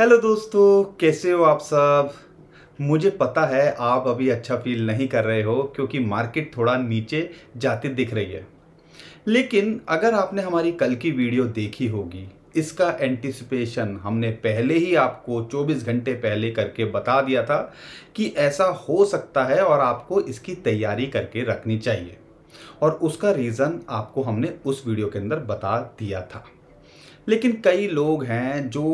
hello दोस्तों कैसे हो आप सब मुझे पता है आप अभी अच्छा फील नहीं कर रहे हो क्योंकि मार्केट थोड़ा नीचे जाती दिख रही है लेकिन अगर आपने हमारी कल की वीडियो देखी होगी इसका एंटिसिपेशन हमने पहले ही आपको 24 घंटे पहले करके बता दिया था कि ऐसा हो सकता है और आपको इसकी तैयारी करके रखनी चाहिए और उसका रीज़न आपको हमने उस वीडियो के अंदर बता दिया था लेकिन कई लोग हैं जो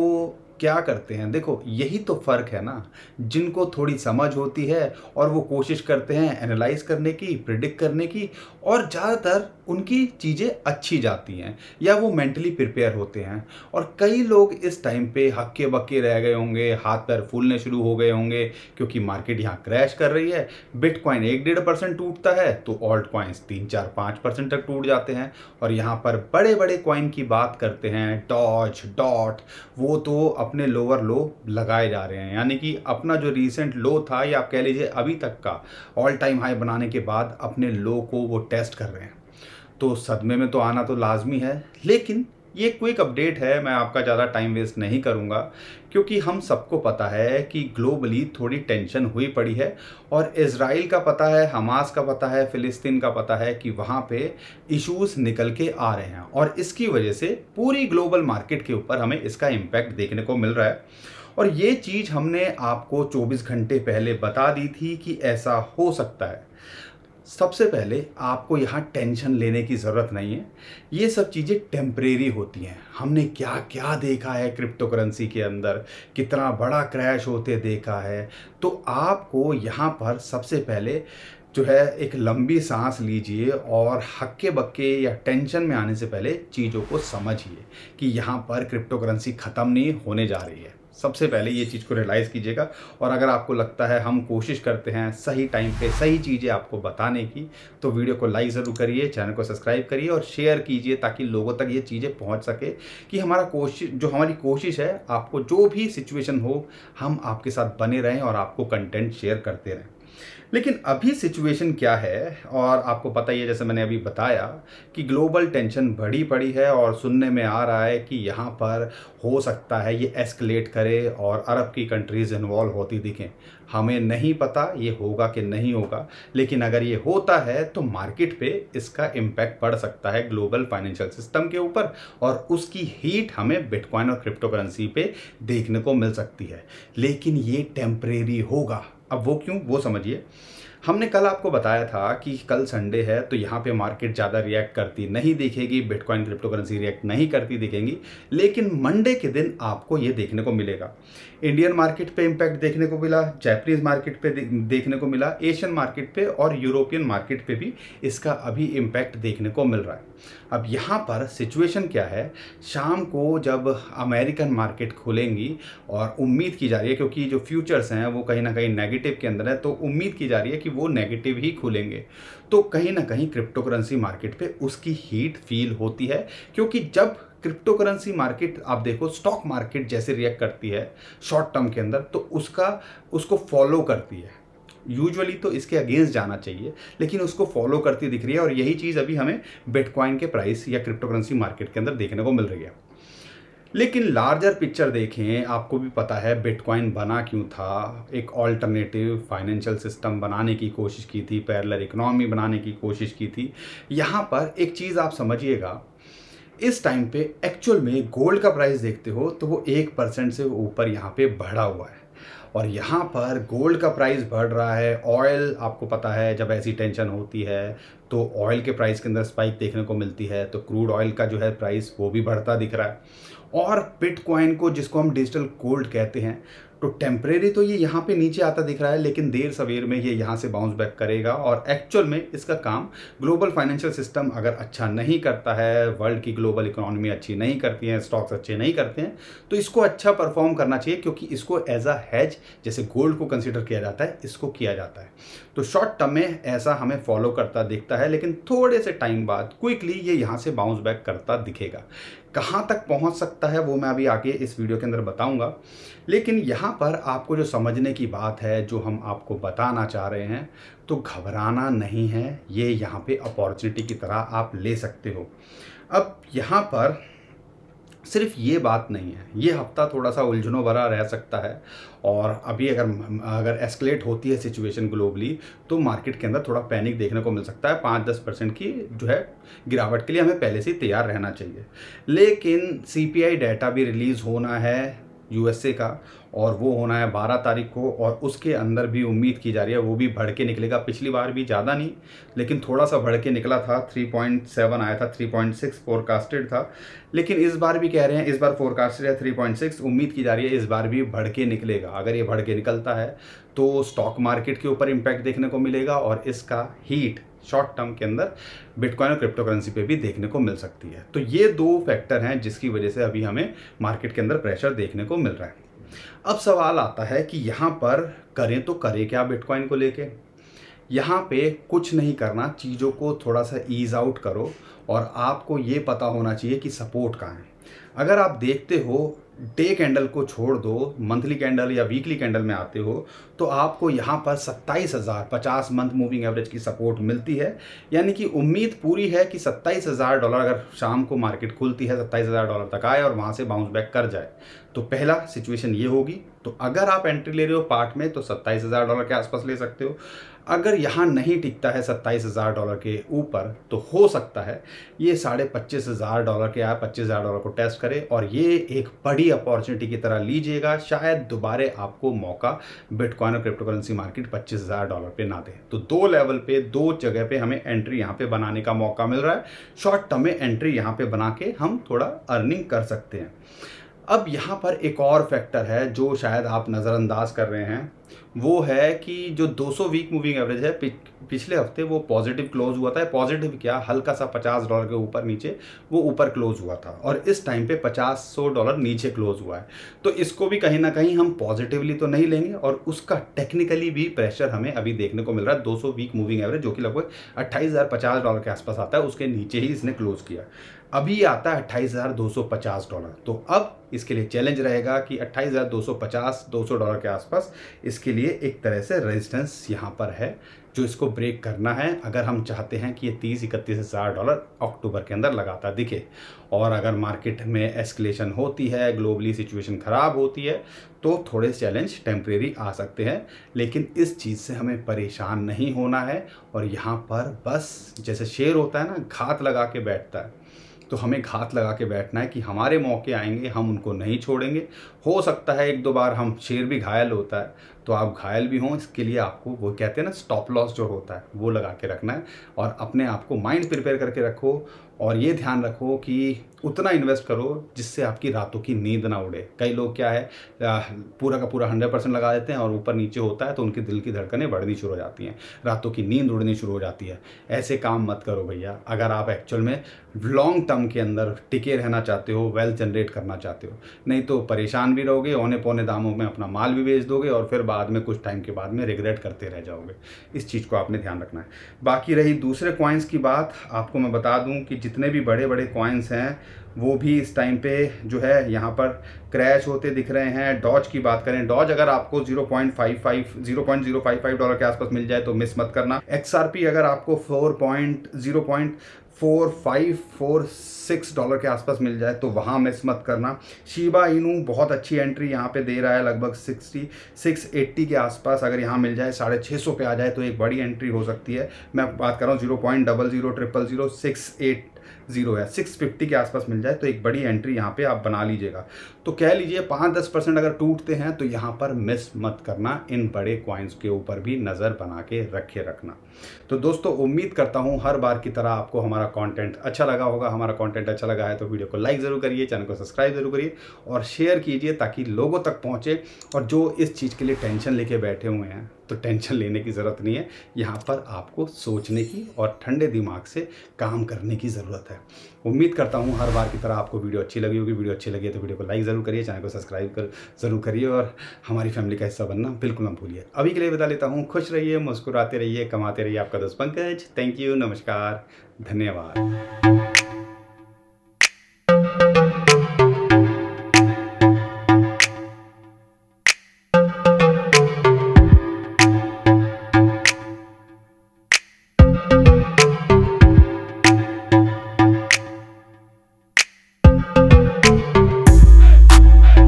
क्या करते हैं देखो यही तो फ़र्क है ना जिनको थोड़ी समझ होती है और वो कोशिश करते हैं एनालाइज करने की प्रिडिक्ट करने की और ज़्यादातर उनकी चीज़ें अच्छी जाती हैं या वो मेंटली प्रिपेयर होते हैं और कई लोग इस टाइम पे हक्के बक्के रह गए होंगे हाथ पैर फूलने शुरू हो गए होंगे क्योंकि मार्केट यहाँ क्रैश कर रही है बिटकॉइन एक डेढ़ परसेंट टूटता है तो ऑल्ट कॉइन्स तीन चार पाँच परसेंट तक टूट जाते हैं और यहाँ पर बड़े बड़े कॉइन की बात करते हैं टॉच डॉट वो तो अपने लोअर लो लगाए जा रहे हैं यानी कि अपना जो रिसेंट लो था या आप कह लीजिए अभी तक का ऑल टाइम हाई बनाने के बाद अपने लो को वो टेस्ट कर रहे हैं तो सदमे में तो आना तो लाजमी है लेकिन ये क्विक अपडेट है मैं आपका ज़्यादा टाइम वेस्ट नहीं करूँगा क्योंकि हम सबको पता है कि ग्लोबली थोड़ी टेंशन हुई पड़ी है और इसराइल का पता है हमास का पता है फ़िलिस्तीन का पता है कि वहाँ पे इश्यूज निकल के आ रहे हैं और इसकी वजह से पूरी ग्लोबल मार्केट के ऊपर हमें इसका इम्पैक्ट देखने को मिल रहा है और ये चीज़ हमने आपको 24 घंटे पहले बता दी थी कि ऐसा हो सकता है सबसे पहले आपको यहाँ टेंशन लेने की ज़रूरत नहीं है ये सब चीज़ें टेम्परेरी होती हैं हमने क्या क्या देखा है क्रिप्टो करेंसी के अंदर कितना बड़ा क्रैश होते देखा है तो आपको यहाँ पर सबसे पहले जो है एक लंबी सांस लीजिए और हक्के बक्के या टेंशन में आने से पहले चीज़ों को समझिए कि यहाँ पर क्रिप्टो करेंसी ख़त्म नहीं होने जा रही है सबसे पहले ये चीज़ को रियलाइज़ कीजिएगा और अगर आपको लगता है हम कोशिश करते हैं सही टाइम पे सही चीज़ें आपको बताने की तो वीडियो को लाइक ज़रूर करिए चैनल को सब्सक्राइब करिए और शेयर कीजिए ताकि लोगों तक ये चीज़ें पहुंच सके कि हमारा कोशिश जो हमारी कोशिश है आपको जो भी सिचुएशन हो हम आपके साथ बने रहें और आपको कंटेंट शेयर करते रहें लेकिन अभी सिचुएशन क्या है और आपको पता ही है जैसे मैंने अभी बताया कि ग्लोबल टेंशन बढ़ी पड़ी है और सुनने में आ रहा है कि यहाँ पर हो सकता है ये एस्केलेट करे और अरब की कंट्रीज़ इन्वॉल्व होती दिखें हमें नहीं पता ये होगा कि नहीं होगा लेकिन अगर ये होता है तो मार्केट पे इसका इम्पैक्ट पड़ सकता है ग्लोबल फाइनेंशियल सिस्टम के ऊपर और उसकी हीट हमें बिटकॉइन और क्रिप्टो करेंसी पर देखने को मिल सकती है लेकिन ये टेम्परेरी होगा अब वो क्यों वो समझिए हमने कल आपको बताया था कि कल संडे है तो यहाँ पे मार्केट ज़्यादा रिएक्ट करती नहीं दिखेगी बिटकॉइन क्रिप्टो करेंसी रिएक्ट नहीं करती दिखेंगी लेकिन मंडे के दिन आपको ये देखने को मिलेगा इंडियन मार्केट पे इम्पैक्ट देखने को मिला जैपनीज मार्केट पे देखने को मिला एशियन मार्केट पे और यूरोपियन मार्केट पे भी इसका अभी इम्पैक्ट देखने को मिल रहा है अब यहाँ पर सिचुएशन क्या है शाम को जब अमेरिकन मार्केट खुलेंगी और उम्मीद की जा रही है क्योंकि जो फ्यूचर्स हैं वो कहीं ना कहीं नेगेटिव के अंदर है तो उम्मीद की जा रही है कि वो नेगेटिव ही खुलेंगे तो कहीं ना कहीं क्रिप्टो करेंसी मार्केट पे उसकी हीट फील होती है क्योंकि जब क्रिप्टो करेंसी मार्केट आप देखो स्टॉक मार्केट जैसे रिएक्ट करती है शॉर्ट टर्म के अंदर तो उसका उसको फॉलो करती है यूजुअली तो इसके अगेंस्ट जाना चाहिए लेकिन उसको फॉलो करती दिख रही है और यही चीज़ अभी हमें बिटकॉइन के प्राइस या क्रिप्टो करेंसी मार्केट के अंदर देखने को मिल रही है लेकिन लार्जर पिक्चर देखें आपको भी पता है बिटकॉइन बना क्यों था एक ऑल्टरनेटिव फाइनेंशियल सिस्टम बनाने की कोशिश की थी पैरलर इकोनॉमी बनाने की कोशिश की थी यहाँ पर एक चीज़ आप समझिएगा इस टाइम पे एक्चुअल में गोल्ड का प्राइस देखते हो तो वो एक परसेंट से ऊपर यहाँ पे बढ़ा हुआ है और यहाँ पर गोल्ड का प्राइस बढ़ रहा है ऑयल आपको पता है जब ऐसी टेंशन होती है तो ऑयल के प्राइस के अंदर स्पाइक देखने को मिलती है तो क्रूड ऑयल का जो है प्राइस वो भी बढ़ता दिख रहा है और बिटकॉइन को जिसको हम डिजिटल गोल्ड कहते हैं तो टेम्परेरी तो ये यहाँ पे नीचे आता दिख रहा है लेकिन देर सवेर में ये यहाँ से बाउंस बैक करेगा और एक्चुअल में इसका काम ग्लोबल फाइनेंशियल सिस्टम अगर अच्छा नहीं करता है वर्ल्ड की ग्लोबल इकोनॉमी अच्छी नहीं करती है स्टॉक्स अच्छे नहीं करते हैं तो इसको अच्छा परफॉर्म करना चाहिए क्योंकि इसको एज अ हैज जैसे गोल्ड को कंसिडर किया जाता है इसको किया जाता है तो शॉर्ट टर्म में ऐसा हमें फॉलो करता दिखता है लेकिन थोड़े से टाइम बाद क्विकली ये यहाँ से बाउंस बैक करता दिखेगा कहाँ तक पहुँच सकता है वो मैं अभी आगे इस वीडियो के अंदर बताऊँगा लेकिन यहाँ पर आपको जो समझने की बात है जो हम आपको बताना चाह रहे हैं तो घबराना नहीं है ये यहाँ पे अपॉर्चुनिटी की तरह आप ले सकते हो अब यहाँ पर सिर्फ ये बात नहीं है ये हफ्ता थोड़ा सा उलझनों भरा रह सकता है और अभी अगर अगर एस्केलेट होती है सिचुएशन ग्लोबली तो मार्केट के अंदर थोड़ा पैनिक देखने को मिल सकता है पाँच दस परसेंट की जो है गिरावट के लिए हमें पहले से तैयार रहना चाहिए लेकिन सी डाटा भी रिलीज़ होना है यूएसए का और वो होना है बारह तारीख को और उसके अंदर भी उम्मीद की जा रही है वो भी बढ़ के निकलेगा पिछली बार भी ज़्यादा नहीं लेकिन थोड़ा सा बढ़ के निकला था 3.7 आया था 3.6 फोरकास्टेड था लेकिन इस बार भी कह रहे हैं इस बार फोरकास्टेड है 3.6 उम्मीद की जा रही है इस बार भी बढ़ के निकलेगा अगर ये बढ़ के निकलता है तो स्टॉक मार्केट के ऊपर इम्पैक्ट देखने को मिलेगा और इसका हीट शॉर्ट टर्म के अंदर बिटकॉइन और क्रिप्टो करेंसी पे भी देखने को मिल सकती है तो ये दो फैक्टर हैं जिसकी वजह से अभी हमें मार्केट के अंदर प्रेशर देखने को मिल रहा है अब सवाल आता है कि यहाँ पर करें तो करें क्या बिटकॉइन को लेके यहाँ पे कुछ नहीं करना चीज़ों को थोड़ा सा ईज आउट करो और आपको ये पता होना चाहिए कि सपोर्ट कहाँ है अगर आप देखते हो डे कैंडल को छोड़ दो मंथली कैंडल या वीकली कैंडल में आते हो तो आपको यहाँ पर सत्ताईस हज़ार पचास मंथ मूविंग एवरेज की सपोर्ट मिलती है यानी कि उम्मीद पूरी है कि सत्ताईस हज़ार डॉलर अगर शाम को मार्केट खुलती है सत्ताईस हज़ार डॉलर तक आए और वहाँ से बाउंस बैक कर जाए तो पहला सिचुएशन ये होगी तो अगर आप एंट्री ले रहे हो पार्ट में तो सत्ताईस हज़ार डॉलर के आसपास ले सकते हो अगर यहाँ नहीं टिकता है सत्ताईस हज़ार डॉलर के ऊपर तो हो सकता है ये साढ़े पच्चीस हज़ार डॉलर के आए पच्चीस हज़ार डॉलर को टेस्ट करे और ये एक बड़ी अपॉर्चुनिटी की तरह लीजिएगा शायद दोबारे आपको मौका बिटकॉइन और क्रिप्टोकरेंसी मार्केट पच्चीस हज़ार डॉलर पे ना दे तो दो लेवल पे दो जगह पे हमें एंट्री यहाँ पे बनाने का मौका मिल रहा है शॉर्ट टर्म में एंट्री यहाँ पे बना के हम थोड़ा अर्निंग कर सकते हैं अब यहाँ पर एक और फैक्टर है जो शायद आप नज़रअंदाज कर रहे हैं वो है कि जो 200 वीक मूविंग एवरेज है पिछले हफ्ते वो पॉजिटिव क्लोज हुआ था पॉजिटिव क्या हल्का सा 50 डॉलर के ऊपर नीचे वो ऊपर क्लोज हुआ था और इस टाइम पे 500 डॉलर नीचे क्लोज हुआ है तो इसको भी कहीं ना कहीं हम पॉजिटिवली तो नहीं लेंगे और उसका टेक्निकली भी प्रेशर हमें अभी देखने को मिल रहा है दो वीक मूविंग एवरेज जो कि लगभग अट्ठाईस डॉलर के आसपास आता है उसके नीचे ही इसने क्लोज किया अभी आता है अट्ठाईस डॉलर तो अब इसके लिए चैलेंज रहेगा कि अट्ठाईस 250 200 डॉलर के आसपास इस इसके लिए एक तरह से रेजिस्टेंस यहाँ पर है जो इसको ब्रेक करना है अगर हम चाहते हैं कि ये तीस इकतीस हज़ार डॉलर अक्टूबर के अंदर लगाता दिखे और अगर मार्केट में एस्केलेशन होती है ग्लोबली सिचुएशन ख़राब होती है तो थोड़े चैलेंज टेम्परेरी आ सकते हैं लेकिन इस चीज़ से हमें परेशान नहीं होना है और यहाँ पर बस जैसे शेर होता है ना घात लगा के बैठता है तो हमें घात लगा के बैठना है कि हमारे मौके आएंगे हम उनको नहीं छोड़ेंगे हो सकता है एक दो बार हम शेर भी घायल होता है तो आप घायल भी हों इसके लिए आपको वो कहते हैं ना स्टॉप लॉस जो होता है वो लगा के रखना है और अपने आप को माइंड प्रिपेयर करके रखो और ये ध्यान रखो कि उतना इन्वेस्ट करो जिससे आपकी रातों की नींद ना उड़े कई लोग क्या है पूरा का पूरा हंड्रेड परसेंट लगा देते हैं और ऊपर नीचे होता है तो उनके दिल की धड़कनें बढ़नी शुरू हो जाती हैं रातों की नींद उड़नी शुरू हो जाती है ऐसे काम मत करो भैया अगर आप एक्चुअल में लॉन्ग टर्म के अंदर टिके रहना चाहते हो वेल्थ जनरेट करना चाहते हो नहीं तो परेशान भी रहोगे औने पौने दामों में अपना माल भी बेच दोगे और फिर बाद में कुछ टाइम के बाद में रिग्रेट करते रह जाओगे इस चीज़ को आपने ध्यान रखना है बाकी रही दूसरे क्वाइंस की बात आपको मैं बता दूँ कि जितने भी बड़े बड़े कॉइन्स हैं वो भी इस टाइम पे जो है यहाँ पर क्रैश होते दिख रहे हैं डॉज की बात करें डॉज अगर आपको 0.55 0.055 डॉलर के आसपास मिल जाए तो मिस मत करना एक्सआरपी अगर आपको point four five four six dollar के आसपास मिल जाए तो वहाँ मिस मत करना शिबा इनू बहुत अच्छी एंट्री यहाँ पे दे रहा है लगभग सिक्सटी सिक्स एट्टी के आसपास अगर यहाँ मिल जाए साढ़े छः सौ पे आ जाए तो एक बड़ी एंट्री हो सकती है मैं बात कर रहा हूँ zero point double zero triple zero six eight zero है सिक्स फिफ्टी के आसपास मिल जाए तो एक बड़ी एंट्री यहाँ पे आप बना लीजिएगा तो कह लीजिए पाँच दस परसेंट अगर टूटते हैं तो यहाँ पर मिस मत करना इन बड़े क्वाइंस के ऊपर भी नज़र बना के रखे रखना तो दोस्तों उम्मीद करता हूँ हर बार की तरह आपको हमारा कॉन्टेंट अच्छा लगा होगा हमारा कॉन्टेंट अच्छा लगा है तो वीडियो को लाइक ज़रूर करिए चैनल को सब्सक्राइब ज़रूर करिए और शेयर कीजिए ताकि लोगों तक पहुँचे और जो इस चीज़ के लिए टेंशन लेके बैठे हुए हैं तो टेंशन लेने की ज़रूरत नहीं है यहाँ पर आपको सोचने की और ठंडे दिमाग से काम करने की ज़रूरत है उम्मीद करता हूँ हर बार की तरह आपको वीडियो अच्छी लगी होगी वीडियो अच्छी लगी है तो वीडियो को लाइक ज़रूर करिए चैनल को सब्सक्राइब कर ज़रूर करिए और हमारी फैमिली का हिस्सा बनना बिल्कुल ना भूलिए अभी के लिए बता लेता हूँ खुश रहिए मुस्कुराते रहिए कमाते रहिए आपका दोस्त पंकज थैंक यू नमस्कार धन्यवाद